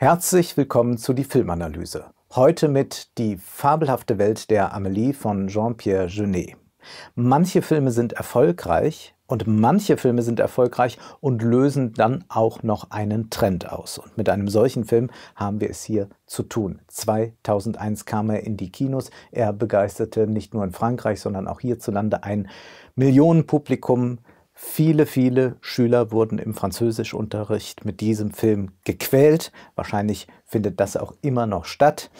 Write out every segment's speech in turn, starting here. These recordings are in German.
Herzlich willkommen zu die Filmanalyse. Heute mit Die fabelhafte Welt der Amelie von Jean-Pierre Genet. Manche Filme sind erfolgreich und manche Filme sind erfolgreich und lösen dann auch noch einen Trend aus. Und mit einem solchen Film haben wir es hier zu tun. 2001 kam er in die Kinos. Er begeisterte nicht nur in Frankreich, sondern auch hierzulande ein Millionenpublikum. Viele, viele Schüler wurden im Französischunterricht mit diesem Film gequält. Wahrscheinlich findet das auch immer noch statt.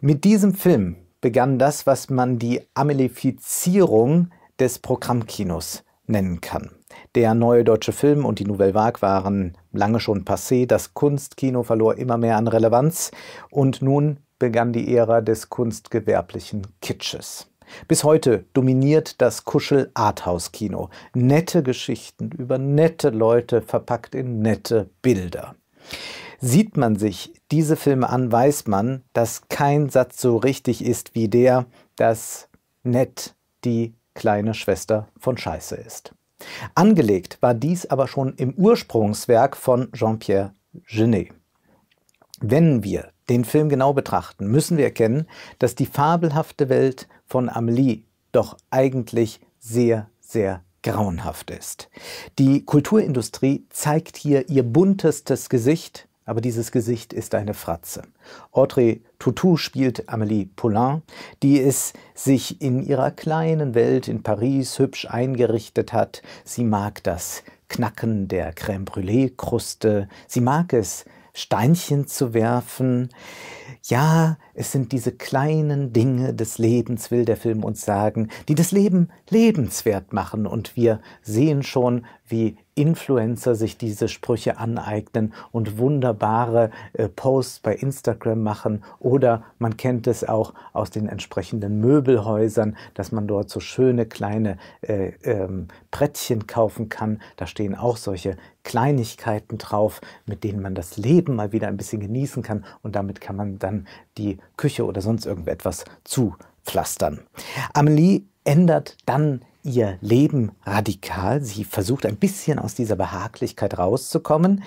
Mit diesem Film begann das, was man die Amelifizierung des Programmkinos nennen kann. Der neue deutsche Film und die Nouvelle Vague waren lange schon passé, das Kunstkino verlor immer mehr an Relevanz und nun begann die Ära des kunstgewerblichen Kitsches. Bis heute dominiert das Kuschel Arthouse Kino. Nette Geschichten über nette Leute verpackt in nette Bilder. Sieht man sich diese Filme an, weiß man, dass kein Satz so richtig ist wie der, dass nett die kleine Schwester von Scheiße ist. Angelegt war dies aber schon im Ursprungswerk von Jean-Pierre Genet. Wenn wir den Film genau betrachten, müssen wir erkennen, dass die fabelhafte Welt von Amelie doch eigentlich sehr, sehr grauenhaft ist. Die Kulturindustrie zeigt hier ihr buntestes Gesicht, aber dieses Gesicht ist eine Fratze. Audrey Tautou spielt Amelie Poulain, die es sich in ihrer kleinen Welt in Paris hübsch eingerichtet hat. Sie mag das Knacken der Crème Brûlée-Kruste, sie mag es, Steinchen zu werfen. Ja, es sind diese kleinen Dinge des Lebens, will der Film uns sagen, die das Leben lebenswert machen. Und wir sehen schon, wie Influencer sich diese Sprüche aneignen und wunderbare äh, Posts bei Instagram machen oder man kennt es auch aus den entsprechenden Möbelhäusern, dass man dort so schöne kleine äh, ähm, Brettchen kaufen kann. Da stehen auch solche Kleinigkeiten drauf, mit denen man das Leben mal wieder ein bisschen genießen kann und damit kann man dann die Küche oder sonst irgendetwas zupflastern. Amelie ändert dann ihr Leben radikal. Sie versucht ein bisschen aus dieser Behaglichkeit rauszukommen,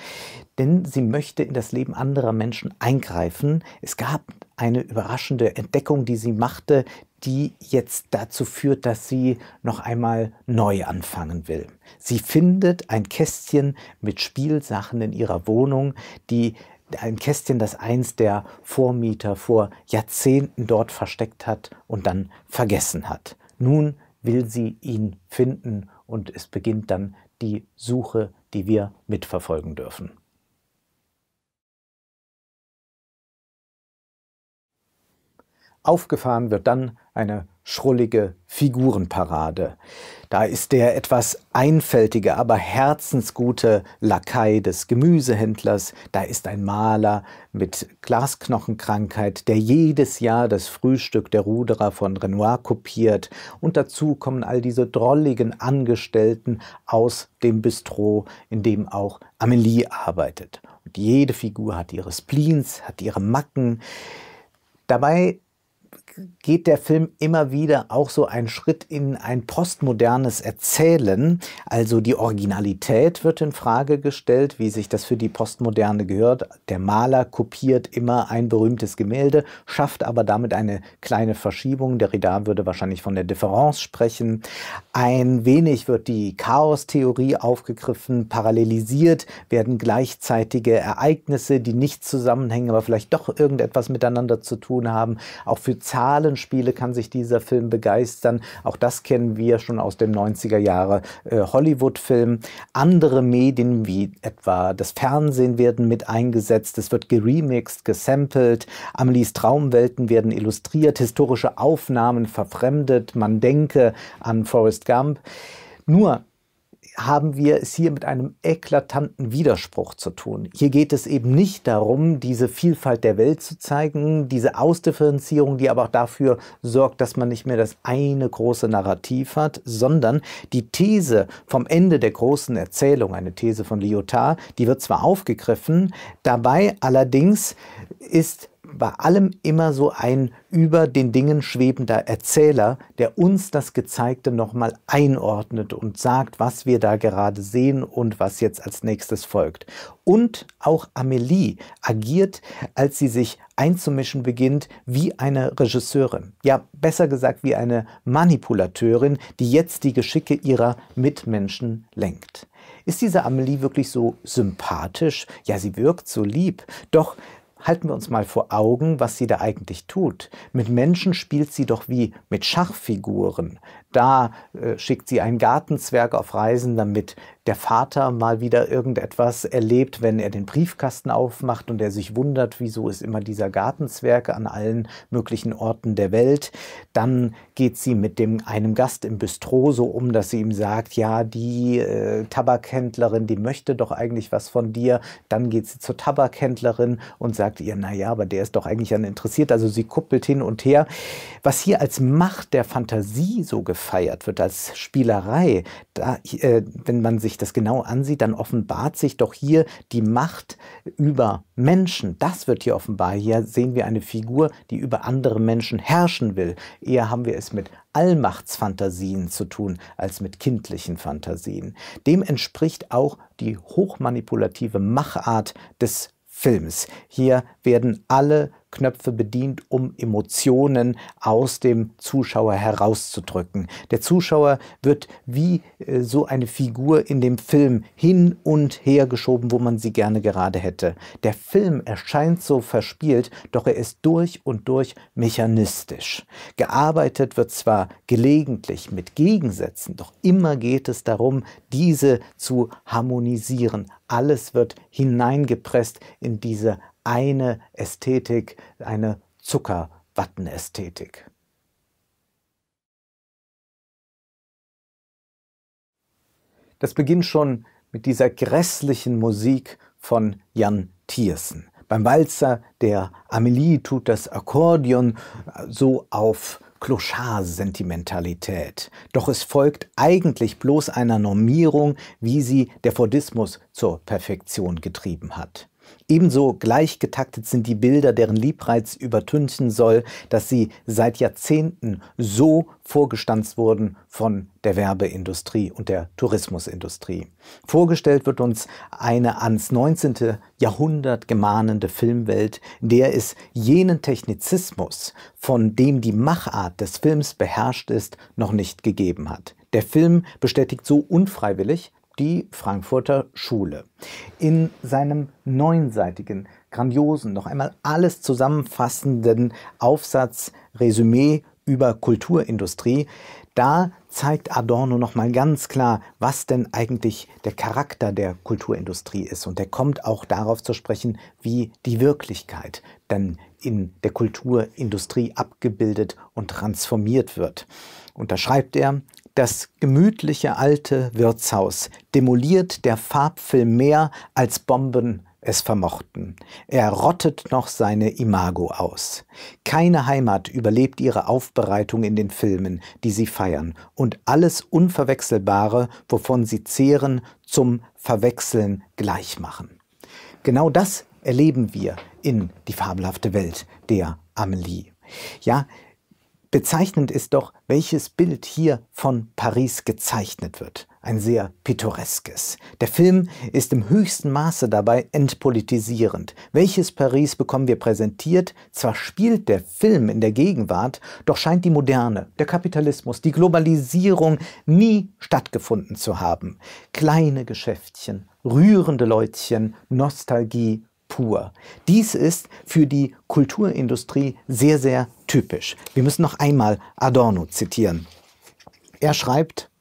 denn sie möchte in das Leben anderer Menschen eingreifen. Es gab eine überraschende Entdeckung, die sie machte, die jetzt dazu führt, dass sie noch einmal neu anfangen will. Sie findet ein Kästchen mit Spielsachen in ihrer Wohnung, die ein Kästchen, das eins der Vormieter vor Jahrzehnten dort versteckt hat und dann vergessen hat. Nun will sie ihn finden und es beginnt dann die Suche, die wir mitverfolgen dürfen. Aufgefahren wird dann eine schrullige Figurenparade. Da ist der etwas einfältige, aber herzensgute Lakai des Gemüsehändlers, da ist ein Maler mit Glasknochenkrankheit, der jedes Jahr das Frühstück der Ruderer von Renoir kopiert, und dazu kommen all diese drolligen Angestellten aus dem Bistro, in dem auch Amelie arbeitet. Und jede Figur hat ihre Spleens, hat ihre Macken. Dabei geht der Film immer wieder auch so einen Schritt in ein postmodernes Erzählen. Also die Originalität wird in Frage gestellt, wie sich das für die Postmoderne gehört. Der Maler kopiert immer ein berühmtes Gemälde, schafft aber damit eine kleine Verschiebung. Der Derrida würde wahrscheinlich von der Differenz sprechen. Ein wenig wird die Chaostheorie aufgegriffen, parallelisiert werden gleichzeitige Ereignisse, die nicht zusammenhängen, aber vielleicht doch irgendetwas miteinander zu tun haben. Auch für Zahlen Rollenspiele kann sich dieser Film begeistern. Auch das kennen wir schon aus dem 90er Jahre äh, Hollywood-Film. Andere Medien wie etwa das Fernsehen werden mit eingesetzt. Es wird geremixed, gesampelt. Amelies Traumwelten werden illustriert, historische Aufnahmen verfremdet. Man denke an Forrest Gump. Nur haben wir es hier mit einem eklatanten Widerspruch zu tun. Hier geht es eben nicht darum, diese Vielfalt der Welt zu zeigen, diese Ausdifferenzierung, die aber auch dafür sorgt, dass man nicht mehr das eine große Narrativ hat, sondern die These vom Ende der großen Erzählung, eine These von Lyotard, die wird zwar aufgegriffen, dabei allerdings ist bei allem immer so ein über den Dingen schwebender Erzähler, der uns das Gezeigte nochmal einordnet und sagt, was wir da gerade sehen und was jetzt als nächstes folgt. Und auch Amelie agiert, als sie sich einzumischen beginnt, wie eine Regisseurin. Ja, besser gesagt, wie eine Manipulateurin, die jetzt die Geschicke ihrer Mitmenschen lenkt. Ist diese Amelie wirklich so sympathisch? Ja, sie wirkt so lieb. Doch Halten wir uns mal vor Augen, was sie da eigentlich tut. Mit Menschen spielt sie doch wie mit Schachfiguren. Da äh, schickt sie einen Gartenzwerg auf Reisen, damit der Vater mal wieder irgendetwas erlebt, wenn er den Briefkasten aufmacht und er sich wundert, wieso ist immer dieser Gartenzwerg an allen möglichen Orten der Welt. Dann geht sie mit dem einem Gast im Bistro so um, dass sie ihm sagt, ja, die äh, Tabakhändlerin, die möchte doch eigentlich was von dir. Dann geht sie zur Tabakhändlerin und sagt ihr, naja, aber der ist doch eigentlich an interessiert. Also sie kuppelt hin und her. Was hier als Macht der Fantasie so gefeiert wird, als Spielerei, da, äh, wenn man sich sich das genau ansieht, dann offenbart sich doch hier die Macht über Menschen. Das wird hier offenbar. Hier sehen wir eine Figur, die über andere Menschen herrschen will. Eher haben wir es mit Allmachtsfantasien zu tun als mit kindlichen Fantasien. Dem entspricht auch die hochmanipulative Machart des Films. Hier werden alle Knöpfe bedient, um Emotionen aus dem Zuschauer herauszudrücken. Der Zuschauer wird wie äh, so eine Figur in dem Film hin und her geschoben, wo man sie gerne gerade hätte. Der Film erscheint so verspielt, doch er ist durch und durch mechanistisch. Gearbeitet wird zwar gelegentlich mit Gegensätzen, doch immer geht es darum, diese zu harmonisieren. Alles wird hineingepresst in diese eine Ästhetik, eine Zuckerwattenästhetik. Das beginnt schon mit dieser grässlichen Musik von Jan Thiersen. Beim Walzer der Amelie tut das Akkordeon so auf Clochard-Sentimentalität. Doch es folgt eigentlich bloß einer Normierung, wie sie der Fordismus zur Perfektion getrieben hat. Ebenso gleichgetaktet sind die Bilder, deren Liebreiz übertünchen soll, dass sie seit Jahrzehnten so vorgestanzt wurden von der Werbeindustrie und der Tourismusindustrie. Vorgestellt wird uns eine ans 19. Jahrhundert gemahnende Filmwelt, in der es jenen Technizismus, von dem die Machart des Films beherrscht ist, noch nicht gegeben hat. Der Film bestätigt so unfreiwillig die Frankfurter Schule. In seinem neunseitigen, grandiosen, noch einmal alles zusammenfassenden Aufsatz Resümee über Kulturindustrie, da zeigt Adorno nochmal ganz klar, was denn eigentlich der Charakter der Kulturindustrie ist. Und er kommt auch darauf zu sprechen, wie die Wirklichkeit dann in der Kulturindustrie abgebildet und transformiert wird. Und da schreibt er, das gemütliche alte Wirtshaus demoliert der Farbfilm mehr, als Bomben es vermochten. Er rottet noch seine Imago aus. Keine Heimat überlebt ihre Aufbereitung in den Filmen, die sie feiern, und alles Unverwechselbare, wovon sie zehren, zum Verwechseln gleichmachen. Genau das erleben wir in die fabelhafte Welt der Amelie. Ja, Bezeichnend ist doch, welches Bild hier von Paris gezeichnet wird. Ein sehr pittoreskes. Der Film ist im höchsten Maße dabei entpolitisierend. Welches Paris bekommen wir präsentiert? Zwar spielt der Film in der Gegenwart, doch scheint die Moderne, der Kapitalismus, die Globalisierung nie stattgefunden zu haben. Kleine Geschäftchen, rührende Leutchen, Nostalgie, Kultur. Dies ist für die Kulturindustrie sehr, sehr typisch. Wir müssen noch einmal Adorno zitieren. Er schreibt,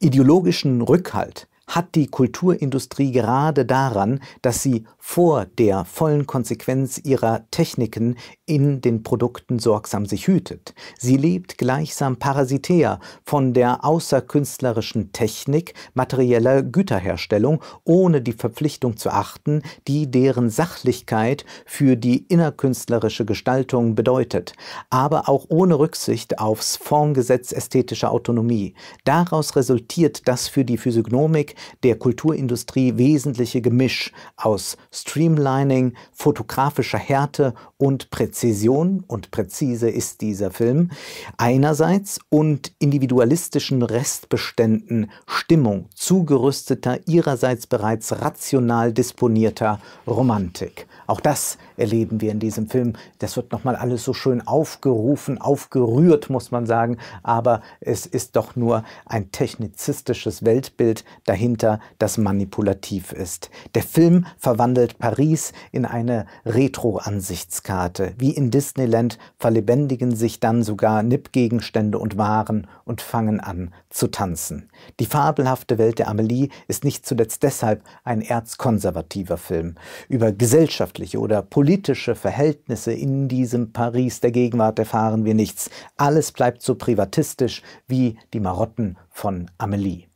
ideologischen Rückhalt hat die Kulturindustrie gerade daran, dass sie vor der vollen Konsequenz ihrer Techniken in den Produkten sorgsam sich hütet. Sie lebt gleichsam parasitär von der außerkünstlerischen Technik materieller Güterherstellung, ohne die Verpflichtung zu achten, die deren Sachlichkeit für die innerkünstlerische Gestaltung bedeutet, aber auch ohne Rücksicht aufs Formgesetz ästhetischer Autonomie. Daraus resultiert, dass für die Physiognomik der Kulturindustrie wesentliche Gemisch aus Streamlining, fotografischer Härte und Präzision, und präzise ist dieser Film, einerseits und individualistischen Restbeständen Stimmung zugerüsteter, ihrerseits bereits rational disponierter Romantik. Auch das erleben wir in diesem Film. Das wird nochmal alles so schön aufgerufen, aufgerührt, muss man sagen. Aber es ist doch nur ein technizistisches Weltbild dahinter dahinter, das manipulativ ist. Der Film verwandelt Paris in eine Retro-Ansichtskarte. Wie in Disneyland verlebendigen sich dann sogar Nippgegenstände und Waren und fangen an zu tanzen. Die fabelhafte Welt der Amelie ist nicht zuletzt deshalb ein erzkonservativer Film. Über gesellschaftliche oder politische Verhältnisse in diesem Paris der Gegenwart erfahren wir nichts. Alles bleibt so privatistisch wie die Marotten von Amelie.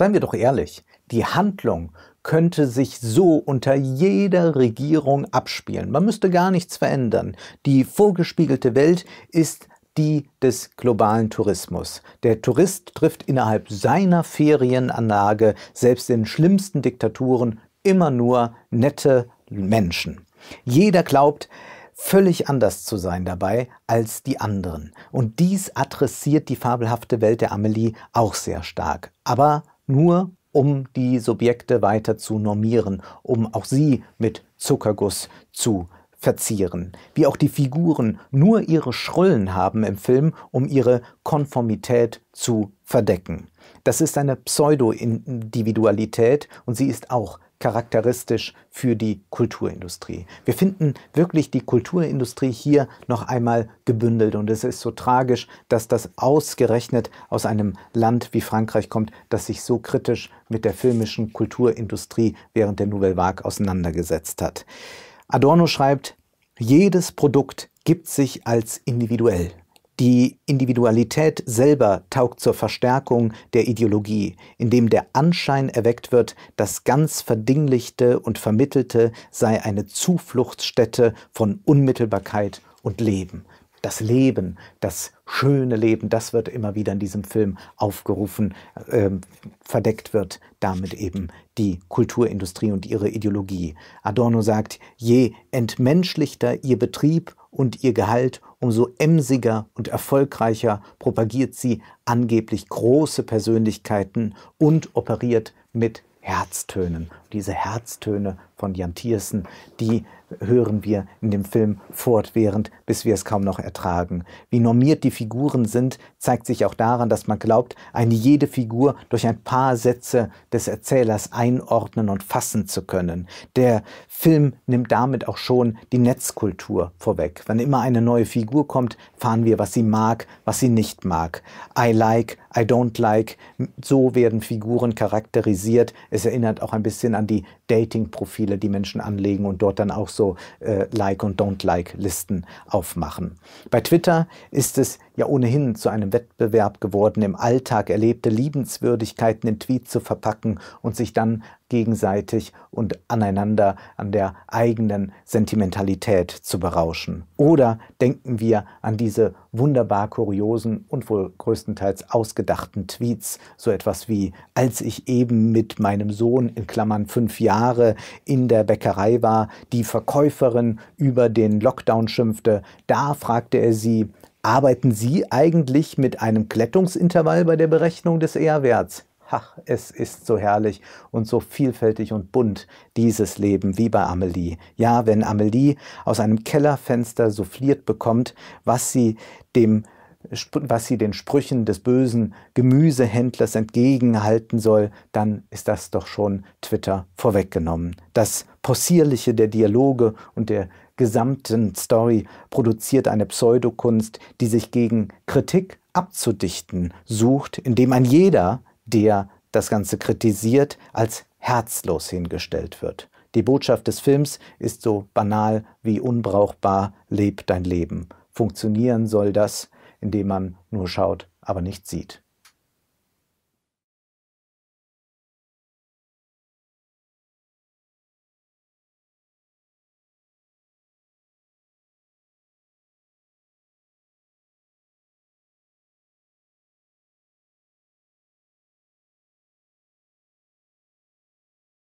Seien wir doch ehrlich, die Handlung könnte sich so unter jeder Regierung abspielen. Man müsste gar nichts verändern. Die vorgespiegelte Welt ist die des globalen Tourismus. Der Tourist trifft innerhalb seiner Ferienanlage, selbst in schlimmsten Diktaturen, immer nur nette Menschen. Jeder glaubt, völlig anders zu sein dabei als die anderen. Und dies adressiert die fabelhafte Welt der Amelie auch sehr stark. Aber nur um die Subjekte weiter zu normieren, um auch sie mit Zuckerguss zu verzieren. Wie auch die Figuren nur ihre Schrullen haben im Film, um ihre Konformität zu verdecken. Das ist eine Pseudo-Individualität und sie ist auch charakteristisch für die Kulturindustrie. Wir finden wirklich die Kulturindustrie hier noch einmal gebündelt und es ist so tragisch, dass das ausgerechnet aus einem Land wie Frankreich kommt, das sich so kritisch mit der filmischen Kulturindustrie während der Nouvelle Vague auseinandergesetzt hat. Adorno schreibt, jedes Produkt gibt sich als individuell. Die Individualität selber taugt zur Verstärkung der Ideologie, indem der Anschein erweckt wird, das ganz Verdinglichte und Vermittelte sei eine Zufluchtsstätte von Unmittelbarkeit und Leben. Das Leben, das schöne Leben, das wird immer wieder in diesem Film aufgerufen, äh, verdeckt wird damit eben die Kulturindustrie und ihre Ideologie. Adorno sagt, je entmenschlichter ihr Betrieb und ihr Gehalt, umso emsiger und erfolgreicher propagiert sie angeblich große Persönlichkeiten und operiert mit Herztönen. Diese Herztöne von Jan Thiersen, die hören wir in dem Film fortwährend, bis wir es kaum noch ertragen. Wie normiert die Figuren sind, zeigt sich auch daran, dass man glaubt, eine jede Figur durch ein paar Sätze des Erzählers einordnen und fassen zu können. Der Film nimmt damit auch schon die Netzkultur vorweg. Wenn immer eine neue Figur kommt, fahren wir, was sie mag, was sie nicht mag. I like, I don't like. So werden Figuren charakterisiert. Es erinnert auch ein bisschen an die Dating-Profile, die Menschen anlegen und dort dann auch so äh, Like- und Don't-Like-Listen aufmachen. Bei Twitter ist es ja ohnehin zu einem Wettbewerb geworden, im Alltag erlebte Liebenswürdigkeiten in Tweets zu verpacken und sich dann gegenseitig und aneinander an der eigenen Sentimentalität zu berauschen. Oder denken wir an diese wunderbar kuriosen und wohl größtenteils ausgedachten Tweets, so etwas wie als ich eben mit meinem Sohn in Klammern fünf Jahre in der Bäckerei war, die Verkäuferin über den Lockdown schimpfte, da fragte er sie, Arbeiten Sie eigentlich mit einem Glättungsintervall bei der Berechnung des ER-Werts? Ach, es ist so herrlich und so vielfältig und bunt, dieses Leben wie bei Amelie. Ja, wenn Amelie aus einem Kellerfenster souffliert bekommt, was sie dem was sie den Sprüchen des bösen Gemüsehändlers entgegenhalten soll, dann ist das doch schon Twitter vorweggenommen. Das Possierliche der Dialoge und der gesamten Story produziert eine Pseudokunst, die sich gegen Kritik abzudichten sucht, indem ein jeder, der das Ganze kritisiert, als herzlos hingestellt wird. Die Botschaft des Films ist so banal wie unbrauchbar, leb dein Leben. Funktionieren soll das, indem man nur schaut, aber nicht sieht.